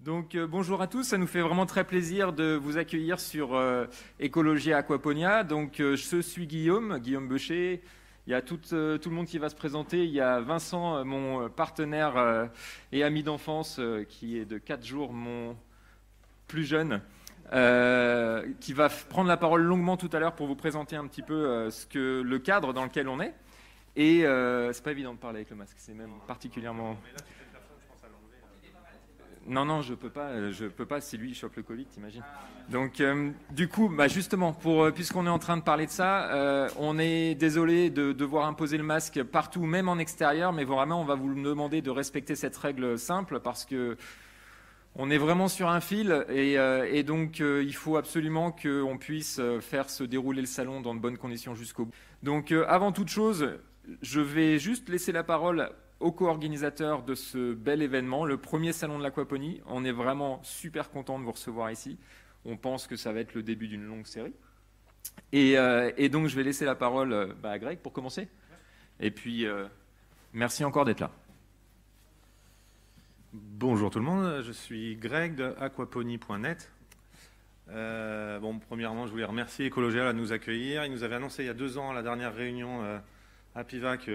Donc euh, bonjour à tous, ça nous fait vraiment très plaisir de vous accueillir sur euh, Ecologie Écologie Aquaponia. Donc euh, je suis Guillaume, Guillaume Beucher. Il y a tout, le monde qui va se présenter. Il y a Vincent, mon partenaire et ami d'enfance, qui est de 4 jours mon plus jeune, qui va prendre la parole longuement tout à l'heure pour vous présenter un petit peu ce que, le cadre dans lequel on est. Et c'est pas évident de parler avec le masque, c'est même particulièrement... Non, non, je peux pas. Euh, je peux pas si lui il chope le Covid, t'imagines. Donc, euh, du coup, bah, justement, euh, puisqu'on est en train de parler de ça, on est désolé de devoir imposer le masque partout, même en extérieur, mais vraiment, on va vous demander de respecter cette règle simple parce que on est vraiment sur un fil et, donc il faut absolument qu'on puisse faire se dérouler le salon dans de bonnes conditions jusqu'au bout. Donc avant toute chose, je vais juste laisser la parole aux co-organisateurs de ce bel événement, le premier salon de l'aquaponie. On est vraiment super content de vous recevoir ici. On pense que ça va être le début d'une longue série. Et, euh, donc, je vais laisser la parole euh, bah, à Greg pour commencer. Et puis, euh, merci encore d'être là. Bonjour tout le monde, je suis Greg de aquaponie.net. bon, premièrement, je voulais remercier Ecologial à nous accueillir. il nous avait annoncé il y a deux ans, à la dernière réunion à Pivac,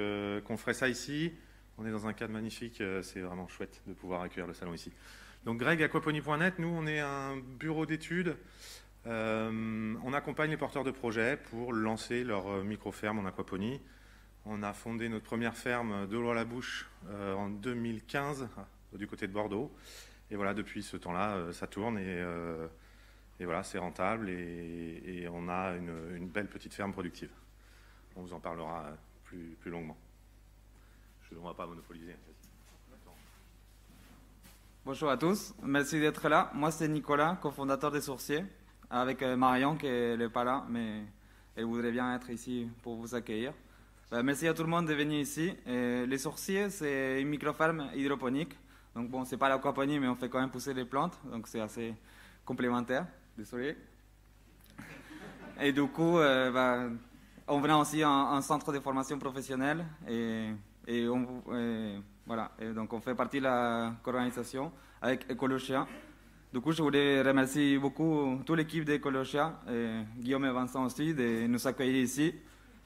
qu'on ferait ça ici. On est dans un cadre magnifique, euh, c'est vraiment chouette de pouvoir accueillir le salon ici. Donc Greg, aquaponie.net, nous on est un bureau d'études. Euh, on accompagne les porteurs de projets pour lancer leur euh, micro-ferme en aquaponie. On a fondé notre première ferme de à la bouche en 2015 du côté de Bordeaux. Et voilà, depuis ce temps-là, ça tourne et, et voilà, c'est rentable et, on a une, une, belle petite ferme productive. On vous en parlera plus, plus longuement ne va pas monopoliser. Bonjour à tous, merci d'être là. Moi, c'est Nicolas, cofondateur des Sourciers, avec euh, Marion qui n'est pas là, mais elle voudrait bien être ici pour vous accueillir. Euh, merci à tout le monde de venir ici. Euh, les Sourciers, c'est une microferme hydroponique. Donc, bon, c'est pas l'aquaponie, mais on fait quand même pousser les plantes, donc c'est assez complémentaire. Désolé. Et du coup, bah, on venait aussi en centre de formation professionnelle et et, on, voilà, donc on fait partie de la co-organisation avec Ecologia. Du coup, je voulais remercier beaucoup toute l'équipe d'Ecologia, Guillaume et Vincent aussi, de nous accueillir ici.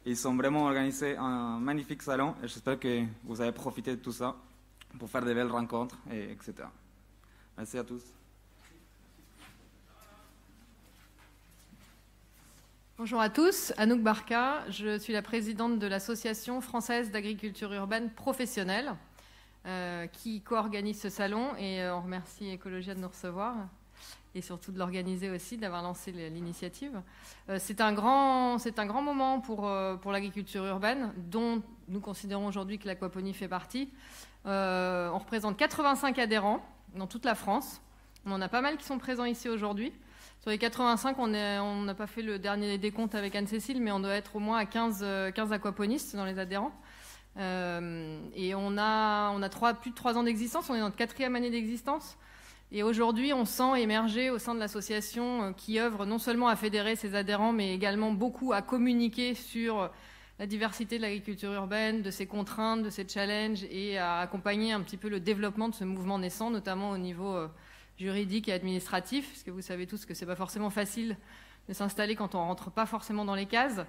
Ils ont vraiment organisé un magnifique salon et j'espère que vous avez profité de tout ça pour faire de belles rencontres, et etc. Merci à tous. Bonjour à tous, Anouk Barka, je suis la présidente de l'Association française d'agriculture urbaine professionnelle euh, qui co-organise ce salon et euh, on remercie Ecologia de nous recevoir et surtout de l'organiser aussi, d'avoir lancé l'initiative. Euh, c'est un, grand, un grand moment pour, pour l'agriculture urbaine dont nous considérons aujourd'hui que l'aquaponie fait partie. on représente 85 adhérents dans toute la France. On en a pas mal qui sont présents ici aujourd'hui. Sur les 85, on n'a pas fait le dernier décompte avec Anne-Cécile, mais on doit être au moins à 15, euh, aquaponistes dans les adhérents. Euh, et on a, plus de 3 ans d'existence, on est dans notre quatrième année d'existence. Et aujourd'hui, on sent émerger au sein de l'association euh, qui œuvre non seulement à fédérer ses adhérents, mais également beaucoup à communiquer sur la diversité de l'agriculture urbaine, de ses contraintes, de ses challenges, et à accompagner un petit peu le développement de ce mouvement naissant, notamment au niveau juridique et administratif, parce que vous savez tous que ce n'est pas forcément facile de s'installer quand on ne rentre pas forcément dans les cases.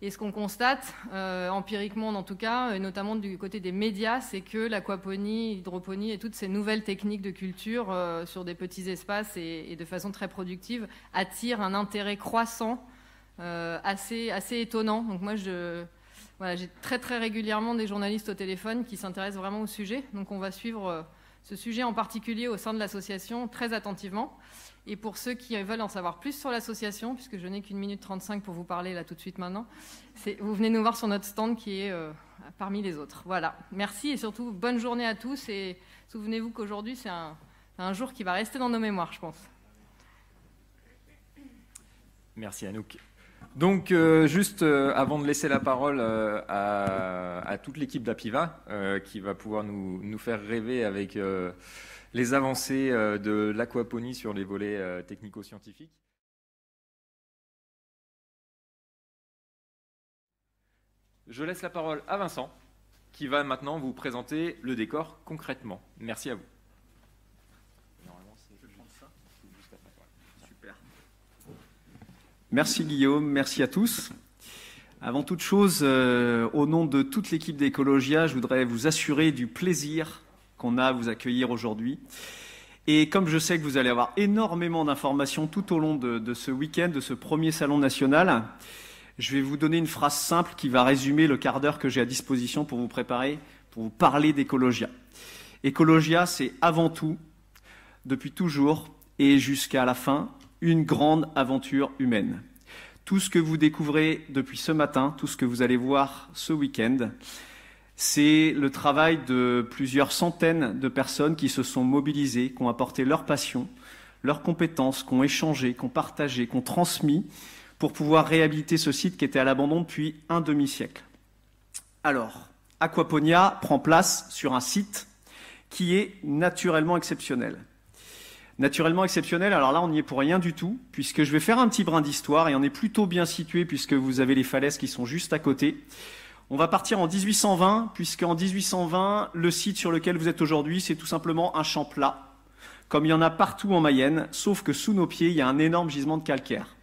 Et ce qu'on constate, euh, empiriquement en tout cas, et notamment du côté des médias, c'est que l'aquaponie, l'hydroponie et toutes ces nouvelles techniques de culture euh, sur des petits espaces et, de façon très productive attirent un intérêt croissant euh, assez, étonnant. Donc moi, j'ai très très régulièrement des journalistes au téléphone qui s'intéressent vraiment au sujet. Donc on va suivre ce sujet en particulier au sein de l'association très attentivement. Et pour ceux qui veulent en savoir plus sur l'association, puisque je n'ai qu'une minute 35 pour vous parler là tout de suite maintenant, vous venez nous voir sur notre stand qui est euh, parmi les autres. Voilà, merci et surtout bonne journée à tous et souvenez-vous qu'aujourd'hui c'est un, un jour qui va rester dans nos mémoires, je pense. Merci Anouk. Donc, euh, juste euh, avant de laisser la parole euh, à, toute l'équipe d'Apiva, qui va pouvoir nous faire rêver avec les avancées de l'aquaponie sur les volets technico-scientifiques. Je laisse la parole à Vincent, qui va maintenant vous présenter le décor concrètement. Merci à vous. Merci Guillaume, merci à tous. Avant toute chose, euh, au nom de toute l'équipe d'Ecologia, je voudrais vous assurer du plaisir qu'on a à vous accueillir aujourd'hui. Et comme je sais que vous allez avoir énormément d'informations tout au long de, de ce week-end, de ce premier salon national, je vais vous donner une phrase simple qui va résumer le quart d'heure que j'ai à disposition pour vous préparer, pour vous parler d'Ecologia. Ecologia, c'est avant tout, depuis toujours et jusqu'à la fin, une grande aventure humaine. Tout ce que vous découvrez depuis ce matin, tout ce que vous allez voir ce week-end, c'est le travail de plusieurs centaines de personnes qui se sont mobilisées, qui ont apporté leur passion, leurs compétences, qui ont échangé, qui ont partagé, qui ont transmis pour pouvoir réhabiliter ce site qui était à l'abandon depuis un demi-siècle. Alors, Aquaponia prend place sur un site qui est naturellement exceptionnel naturellement exceptionnel. Alors là, on n'y est pour rien du tout, puisque je vais faire un petit brin d'histoire, et on est plutôt bien situé, puisque vous avez les falaises qui sont juste à côté. On va partir en 1820, puisque en 1820, le site sur lequel vous êtes aujourd'hui, c'est tout simplement un champ plat, comme il y en a partout en Mayenne, sauf que sous nos pieds, il y a un énorme gisement de calcaire.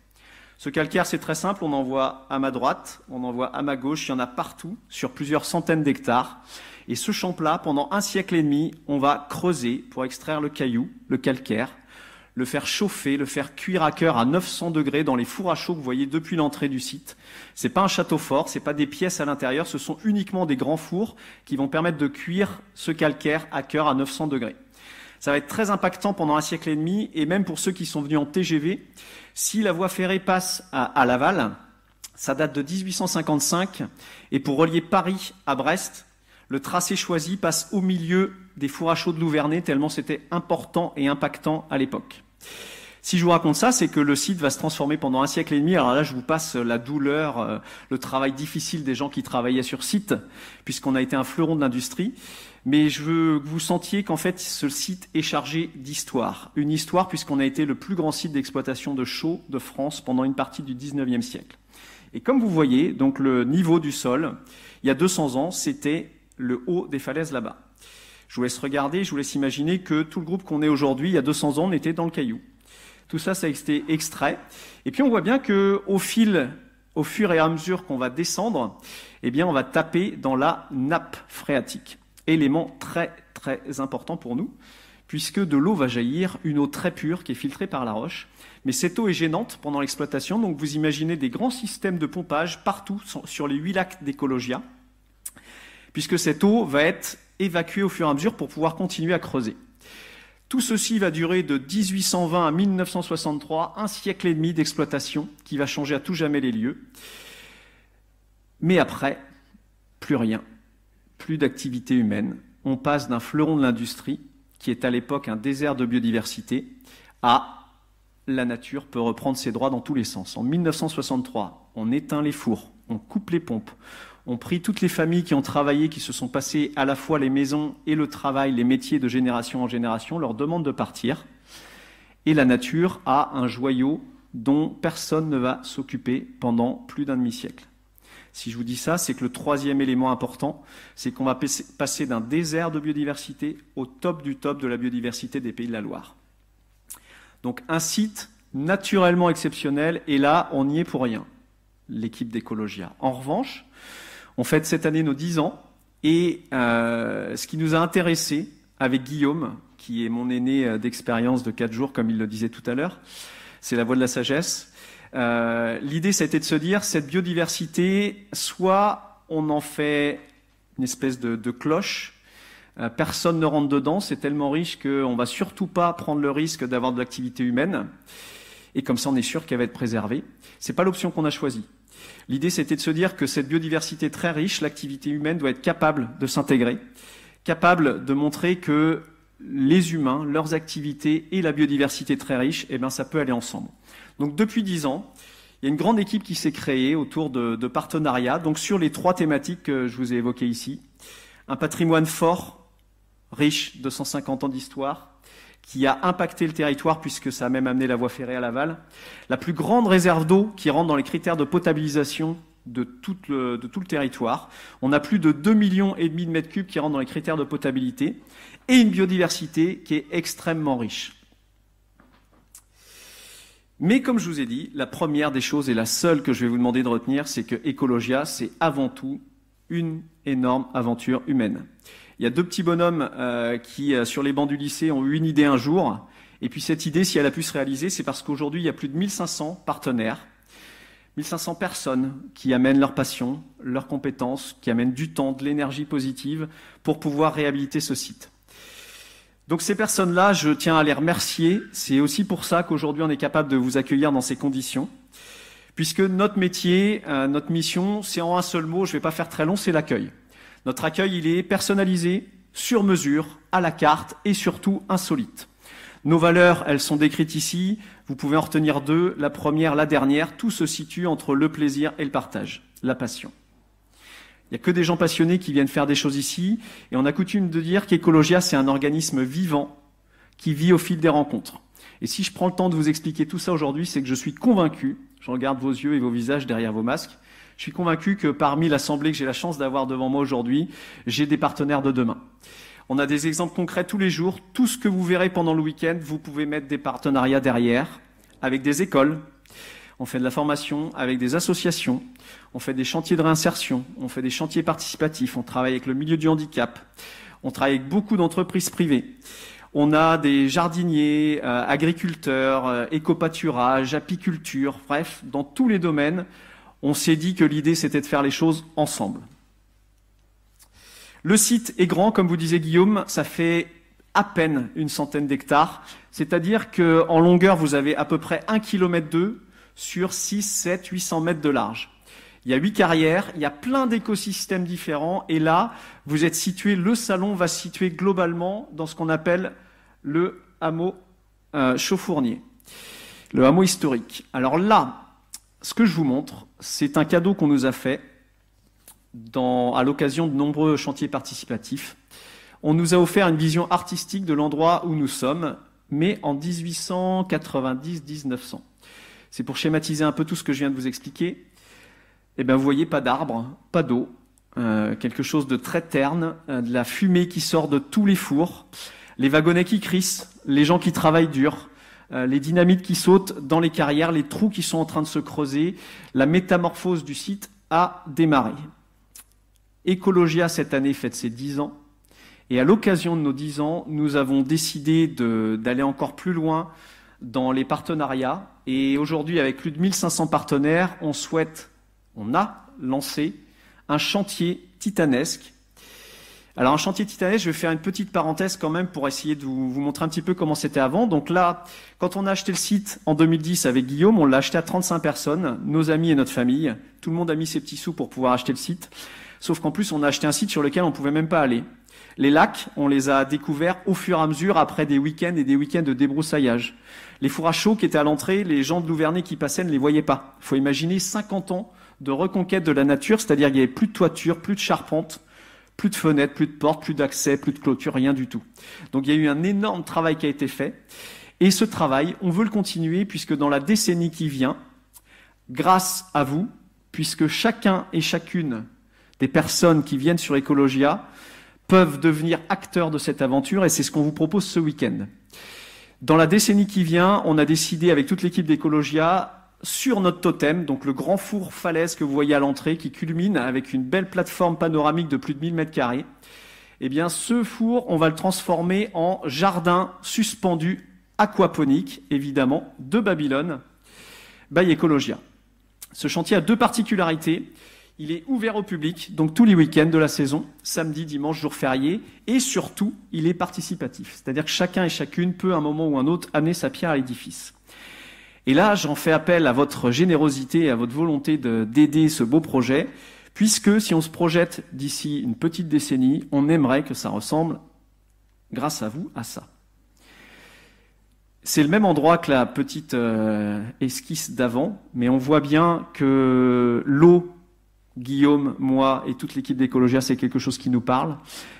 Ce calcaire, c'est très simple, on en voit à ma droite, on en voit à ma gauche, il y en a partout, sur plusieurs centaines d'hectares. Et ce champ-là, pendant un siècle et demi, on va creuser pour extraire le caillou, le calcaire, le faire chauffer, le faire cuire à cœur à 900 degrés dans les fours à chaud que vous voyez depuis l'entrée du site. C'est pas un château fort, c'est pas des pièces à l'intérieur, ce sont uniquement des grands fours qui vont permettre de cuire ce calcaire à cœur à 900 degrés. Ça va être très impactant pendant un siècle et demi, et même pour ceux qui sont venus en TGV, si la voie ferrée passe à, à Laval, ça date de 1855, et pour relier Paris à Brest, le tracé choisi passe au milieu des fours à chaud de Louvernay, tellement c'était important et impactant à l'époque. Si je vous raconte ça, c'est que le site va se transformer pendant un siècle et demi. Alors là, je vous passe la douleur, euh, le travail difficile des gens qui travaillaient sur site, puisqu'on a été un fleuron de l'industrie. Mais je veux que vous sentiez qu'en fait, ce site est chargé d'histoire. Une histoire puisqu'on a été le plus grand site d'exploitation de chaux de France pendant une partie du 19e siècle. Et comme vous voyez, donc le niveau du sol, il y a 200 ans, c'était le haut des falaises là-bas. Je vous laisse regarder, je vous laisse imaginer que tout le groupe qu'on est aujourd'hui, il y a 200 ans, on était dans le caillou. Tout ça, ça a été extrait. Et puis on voit bien que au fil, au fur et à mesure qu'on va descendre, eh bien on va taper dans la nappe phréatique. Élément très très important pour nous, puisque de l'eau va jaillir, une eau très pure qui est filtrée par la roche. Mais cette eau est gênante pendant l'exploitation, donc vous imaginez des grands systèmes de pompage partout sur les huit lacs d'Ecologia puisque cette eau va être évacuée au fur et à mesure pour pouvoir continuer à creuser. Tout ceci va durer de 1820 à 1963, un siècle et demi d'exploitation qui va changer à tout jamais les lieux. Mais après, plus rien, plus d'activité humaine. On passe d'un fleuron de l'industrie, qui est à l'époque un désert de biodiversité, à la nature peut reprendre ses droits dans tous les sens. En 1963, on éteint les fours, on coupe les pompes, on prie toutes les familles qui ont travaillé, qui se sont passées à la fois les maisons et le travail, les métiers de génération en génération, leur demande de partir. Et la nature a un joyau dont personne ne va s'occuper pendant plus d'un demi-siècle. Si je vous dis ça, c'est que le troisième élément important, c'est qu'on va passer d'un désert de biodiversité au top du top de la biodiversité des pays de la Loire. Donc un site naturellement exceptionnel, et là, on n'y est pour rien, l'équipe d'Ecologia. En revanche, on fête cette année nos 10 ans. Et euh, ce qui nous a intéressés avec Guillaume, qui est mon aîné euh, d'expérience de 4 jours, comme il le disait tout à l'heure, c'est la voie de la sagesse. Euh, l'idée, c'était de se dire, cette biodiversité, soit on en fait une espèce de, cloche, personne ne rentre dedans, c'est tellement riche qu'on ne va surtout pas prendre le risque d'avoir de l'activité humaine, et comme ça on est sûr qu'elle va être préservée. C'est pas l'option qu'on a choisie. L'idée, c'était de se dire que cette biodiversité très riche, l'activité humaine doit être capable de s'intégrer, capable de montrer que les humains, leurs activités et la biodiversité très riche, eh bien, ça peut aller ensemble. Donc depuis dix ans, il y a une grande équipe qui s'est créée autour de, partenariats, donc sur les trois thématiques que je vous ai évoquées ici. Un patrimoine fort, riche de cinquante ans d'histoire, qui a impacté le territoire puisque ça a même amené la voie ferrée à Laval, la plus grande réserve d'eau qui rentre dans les critères de potabilisation de tout, le, territoire. On a plus de 2,5 millions et demi de mètres cubes qui rentrent dans les critères de potabilité et une biodiversité qui est extrêmement riche. Mais comme je vous ai dit, la première des choses et la seule que je vais vous demander de retenir, c'est que Ecologia, c'est avant tout une énorme aventure humaine. Il y a deux petits bonhommes euh, qui, euh, sur les bancs du lycée, ont eu une idée un jour. Et puis cette idée, si elle a pu se réaliser, c'est parce qu'aujourd'hui, il y a plus de 1500 partenaires, 1500 personnes qui amènent leur passion, leurs compétences, qui amènent du temps, de l'énergie positive pour pouvoir réhabiliter ce site. Donc ces personnes-là, je tiens à les remercier. C'est aussi pour ça qu'aujourd'hui, on est capable de vous accueillir dans ces conditions puisque notre métier, euh, notre mission, c'est en un seul mot, je ne vais pas faire très long, c'est l'accueil. Notre accueil, il est personnalisé, sur mesure, à la carte et surtout insolite. Nos valeurs, elles sont décrites ici. Vous pouvez en retenir deux. La première, la dernière. Tout se situe entre le plaisir et le partage, la passion. Il n'y a que des gens passionnés qui viennent faire des choses ici. Et on a coutume de dire qu'Ecologia, c'est un organisme vivant qui vit au fil des rencontres. Et si je prends le temps de vous expliquer tout ça aujourd'hui, c'est que je suis convaincu je regarde vos yeux et vos visages derrière vos masques. Je suis convaincu que parmi l'assemblée que j'ai la chance d'avoir devant moi aujourd'hui, j'ai des partenaires de demain. On a des exemples concrets tous les jours. Tout ce que vous verrez pendant le week-end, vous pouvez mettre des partenariats derrière, avec des écoles. On fait de la formation avec des associations. On fait des chantiers de réinsertion. On fait des chantiers participatifs. On travaille avec le milieu du handicap. On travaille avec beaucoup d'entreprises privées. On a des jardiniers, euh, agriculteurs, euh, écopâturages, apiculture, bref, dans tous les domaines, on s'est dit que l'idée c'était de faire les choses ensemble. Le site est grand, comme vous disait Guillaume, ça fait à peine une centaine d'hectares, c'est-à-dire qu'en longueur vous avez à peu près un km deux sur 6, 7, 800 mètres de large. Il y a huit carrières, il y a plein d'écosystèmes différents. Et là, vous êtes situé, le salon va se situer globalement dans ce qu'on appelle le hameau euh, Chauffournier, le hameau historique. Alors là, ce que je vous montre, c'est un cadeau qu'on nous a fait dans, à l'occasion de nombreux chantiers participatifs. On nous a offert une vision artistique de l'endroit où nous sommes, mais en 1890-1900. C'est pour schématiser un peu tout ce que je viens de vous expliquer eh bien, vous voyez pas d'arbres, pas d'eau, euh, quelque chose de très terne, euh, de la fumée qui sort de tous les fours, les wagonnets qui crissent, les gens qui travaillent dur, euh, les dynamites qui sautent dans les carrières, les trous qui sont en train de se creuser. La métamorphose du site a démarré. Ecologia, cette année, fête ses 10 ans. Et à l'occasion de nos 10 ans, nous avons décidé d'aller encore plus loin dans les partenariats. Et aujourd'hui, avec plus de 1500 partenaires, on souhaite on a lancé un chantier titanesque. Alors un chantier titanesque, je vais faire une petite parenthèse quand même pour essayer de vous, montrer un petit peu comment c'était avant. Donc là, quand on a acheté le site en 2010 avec Guillaume, on l'a acheté à 35 personnes, nos amis et notre famille. Tout le monde a mis ses petits sous pour pouvoir acheter le site. Sauf qu'en plus, on a acheté un site sur lequel on ne pouvait même pas aller. Les lacs, on les a découverts au fur et à mesure après des week-ends et des week-ends de débroussaillage. Les fours à qui étaient à l'entrée, les gens de Louvernay qui passaient ne les voyaient pas. Il Faut imaginer 50 ans de reconquête de la nature, c'est-à-dire qu'il n'y avait plus de toiture, plus de charpente, plus de fenêtres, plus de portes, plus d'accès, plus de clôture, rien du tout. Donc il y a eu un énorme travail qui a été fait. Et ce travail, on veut le continuer puisque dans la décennie qui vient, grâce à vous, puisque chacun et chacune des personnes qui viennent sur Ecologia peuvent devenir acteurs de cette aventure et c'est ce qu'on vous propose ce week-end. Dans la décennie qui vient, on a décidé avec toute l'équipe d'Ecologia sur notre totem, donc le grand four falaise que vous voyez à l'entrée qui culmine avec une belle plateforme panoramique de plus de 1000 mètres carrés. Eh bien, ce four, on va le transformer en jardin suspendu aquaponique, évidemment, de Babylone, by Ecologia. Ce chantier a deux particularités. Il est ouvert au public, donc tous les week-ends de la saison, samedi, dimanche, jour férié, et surtout, il est participatif. C'est-à-dire que chacun et chacune peut, à un moment ou un autre, amener sa pierre à l'édifice. Et là, j'en fais appel à votre générosité et à votre volonté d'aider ce beau projet, puisque si on se projette d'ici une petite décennie, on aimerait que ça ressemble, grâce à vous, à ça. C'est le même endroit que la petite euh, esquisse d'avant, mais on voit bien que l'eau, Guillaume, moi et toute l'équipe d'Ecologia, c'est quelque chose qui nous parle,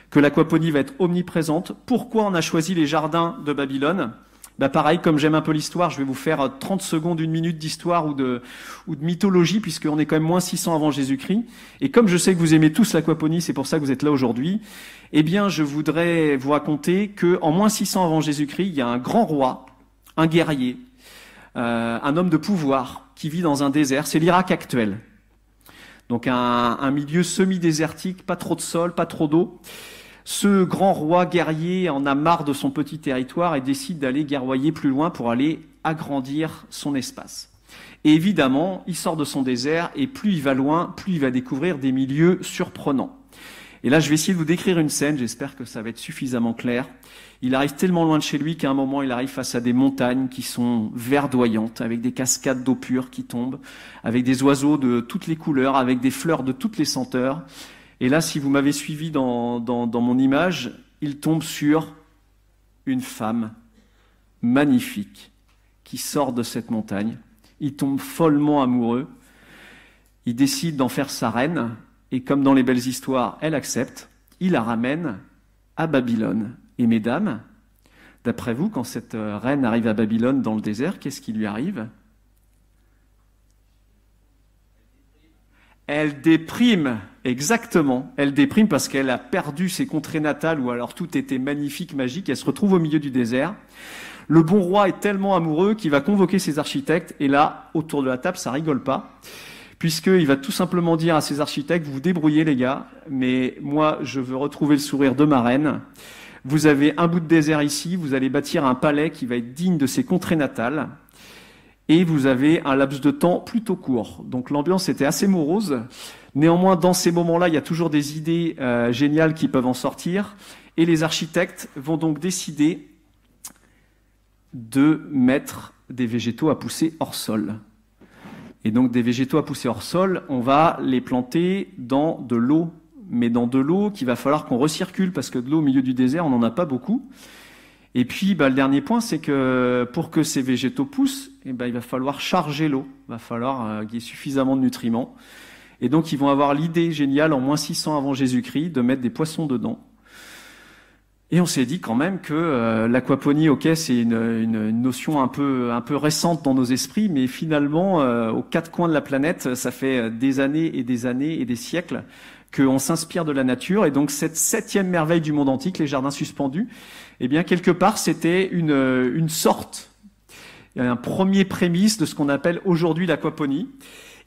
que l'aquaponie va être omniprésente. Pourquoi on a choisi les jardins de Babylone bah pareil, comme j'aime un peu l'histoire, je vais vous faire 30 euh, secondes, une minute d'histoire ou de, ou de mythologie, puisqu'on est quand même moins 600 avant Jésus-Christ. Et comme je sais que vous aimez tous l'aquaponie, c'est pour ça que vous êtes là aujourd'hui, eh bien, je voudrais vous raconter que en moins 600 avant Jésus-Christ, il y a un grand roi, un guerrier, euh, un homme de pouvoir qui vit dans un désert. C'est l'Irak actuel. Donc un, un milieu semi-désertique, pas trop de sol, pas trop d'eau. Ce grand roi guerrier en a marre de son petit territoire et décide d'aller guerroyer plus loin pour aller agrandir son espace. Et évidemment, il sort de son désert et plus il va loin, plus il va découvrir des milieux surprenants. Et là, je vais essayer de vous décrire une scène, j'espère que ça va être suffisamment clair. Il arrive tellement loin de chez lui qu'à un moment, il arrive face à des montagnes qui sont verdoyantes, avec des cascades d'eau pure qui tombent, avec des oiseaux de toutes les couleurs, avec des fleurs de toutes les senteurs. Et là, si vous m'avez suivi dans, mon image, il tombe sur une femme magnifique qui sort de cette montagne. Il tombe follement amoureux. Il décide d'en faire sa reine. Et comme dans les belles histoires, elle accepte. Il la ramène à Babylone. Et mesdames, d'après vous, quand cette euh, reine arrive à Babylone dans le désert, qu'est-ce qui lui arrive elle déprime, exactement, elle déprime parce qu'elle a perdu ses contrées natales où alors tout était magnifique, magique, elle se retrouve au milieu du désert. Le bon roi est tellement amoureux qu'il va convoquer ses architectes et là, autour de la table, ça rigole pas. Puisqu'il va tout simplement dire à ses architectes, vous vous débrouillez les gars, mais moi je veux retrouver le sourire de ma reine. Vous avez un bout de désert ici, vous allez bâtir un palais qui va être digne de ses contrées natales et vous avez un laps de temps plutôt court. Donc l'ambiance était assez morose. Néanmoins, dans ces moments-là, il y a toujours des idées euh, géniales qui peuvent en sortir. Et les architectes vont donc décider de mettre des végétaux à pousser hors sol. Et donc des végétaux à pousser hors sol, on va les planter dans de l'eau, mais dans de l'eau qu'il va falloir qu'on recircule, parce que de l'eau au milieu du désert, on n'en a pas beaucoup. Et puis bah, le dernier point, c'est que pour que ces végétaux poussent, eh ben, il va falloir charger l'eau, il va falloir euh, qu'il y ait suffisamment de nutriments. Et donc, ils vont avoir l'idée géniale, en moins 600 avant Jésus-Christ, de mettre des poissons dedans. Et on s'est dit quand même que euh, l'aquaponie, ok, c'est une, notion un peu, un peu récente dans nos esprits, mais finalement, euh, aux quatre coins de la planète, ça fait des années et des années et des siècles qu'on s'inspire de la nature. Et donc cette septième merveille du monde antique, les jardins suspendus, eh bien quelque part, c'était une, une sorte un premier prémisse de ce qu'on appelle aujourd'hui l'aquaponie.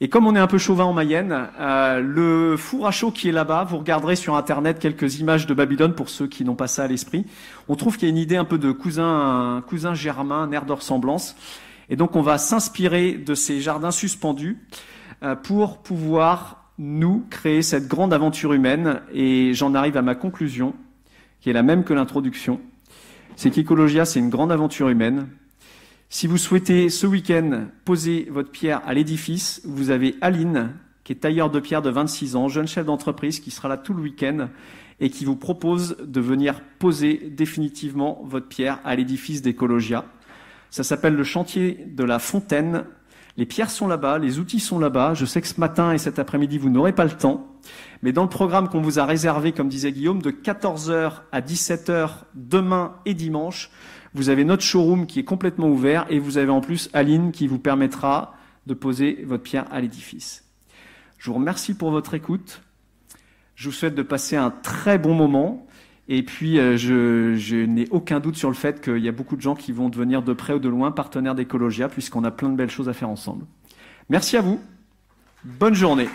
Et comme on est un peu chauvin en Mayenne, euh, le four à chaud qui est là-bas, vous regarderez sur Internet quelques images de Babylone pour ceux qui n'ont pas ça à l'esprit. On trouve qu'il y a une idée un peu de cousin, cousin germain, un air de ressemblance. Et donc on va s'inspirer de ces jardins suspendus euh, pour pouvoir nous créer cette grande aventure humaine. Et j'en arrive à ma conclusion, qui est la même que l'introduction. C'est qu'Ecologia, c'est une grande aventure humaine si vous souhaitez ce week-end poser votre pierre à l'édifice, vous avez Aline, qui est tailleur de pierre de 26 ans, jeune chef d'entreprise, qui sera là tout le week-end et qui vous propose de venir poser définitivement votre pierre à l'édifice d'Ecologia. Ça s'appelle le chantier de la fontaine. Les pierres sont là-bas, les outils sont là-bas. Je sais que ce matin et cet après-midi, vous n'aurez pas le temps. Mais dans le programme qu'on vous a réservé, comme disait Guillaume, de 14h à 17h demain et dimanche, vous avez notre showroom qui est complètement ouvert et vous avez en plus Aline qui vous permettra de poser votre pierre à l'édifice. Je vous remercie pour votre écoute. Je vous souhaite de passer un très bon moment. Et puis, euh, je, n'ai aucun doute sur le fait qu'il y a beaucoup de gens qui vont devenir de près ou de loin partenaires d'Ecologia, puisqu'on a plein de belles choses à faire ensemble. Merci à vous. Bonne journée.